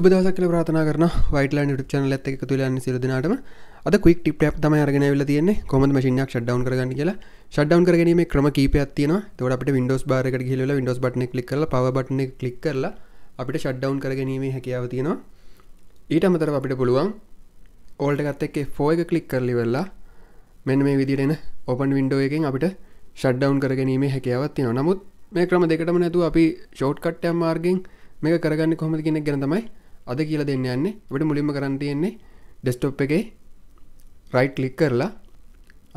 සුබදස කල ප්‍රාථනා කරන වයිටලා ටප චන ඇත එක තුලන්න සිරදනාටම අද කුයික් ටිප් තම අරගෙන වෙල තියන්නේ කොම මසිනයක් ෂඩ්ඩවන් කරගන්න කියලා ෂඩ්ඩවන් කරගනීම ක්‍රම කීපයක් තියෙන තොට අපට විඩෝස් බාරකට කියල විඩෝස් බටන කලික් කල පවබටන කලික් කරලා අපිට ෂඩ්ඩවන් කරගැනීම හැකියාව තියෙනවා ඊට අමතර අපිට පුළුවන් ඕල්ට ගත්ත එකේ ෆෝ එක කලික් කරලි වෙල්ලා මෙන්න මේ විදිරෙන ඔපන් වින්ඩෝ එකෙන් අපිට ෂඩ්ඩවන් කරගැනීම හැකියාවත් තියෙන නමුත් මේ ක්‍රම දෙකටම නැතු අපි ෂෝට් කට්ටම් මාර්ගෙන් මේ කරගන්න කොහොමද කියෙනෙක් ගැන තමයි අද කියලා දෙන්න යන්නේ අපිට මුලින්ම කරන්න තියෙන්නේ desktop එකේ right click කරලා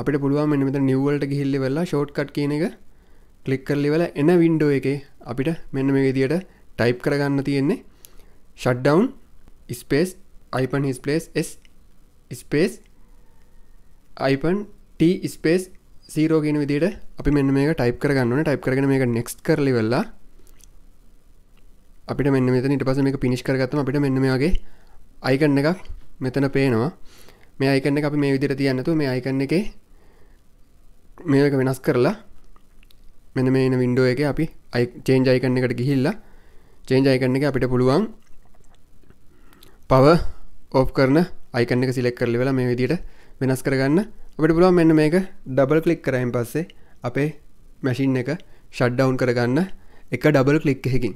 අපිට පුළුවන් මෙන්න මෙතන new වලට ගිහිල්ලා ඉවරලා shortcut කියන එක click කරලා ඉවරලා එන window එකේ අපිට මෙන්න මේ විදියට type කරගන්න තියෙන්නේ shutdown space icon space s space icon t space 0 කියන විදියට අපි මෙන්න මේක type කරගන්න ඕනේ type කරගෙන මේක next කරලා ඉවරලා අපිට මෙන්න මෙතන ඉට පස මේ පිනිිෂ් කරගත්තම අපිට මෙන්න මේගේ අයිකන්න එකක් මෙතන පේනවා මේ අයිකන්න අපි මේ විදිර තියන්නතු මේ අයිකන්න එක මේක වෙනස් කරලා මෙන මේ එන වින්ඩෝ එක අපි අයි චේන්ජ අයිකන්න එකට ගිහිල්ලා චේන්ජ අයිකන්න එක අපිට පුළුවන් පව ඕප් කරන අයිකන්න එක සිලෙක් කරලි වෙලා මේ විදිට වෙනස් කරගන්න අපිට පුළුවන් මෙන්න මේක ඩබල් කලික් කරයින් පස්සේ අපේ මැසින් එක ෂඩ්ඩවුන් කරගන්න එක ඩබල් කලික් එකකින්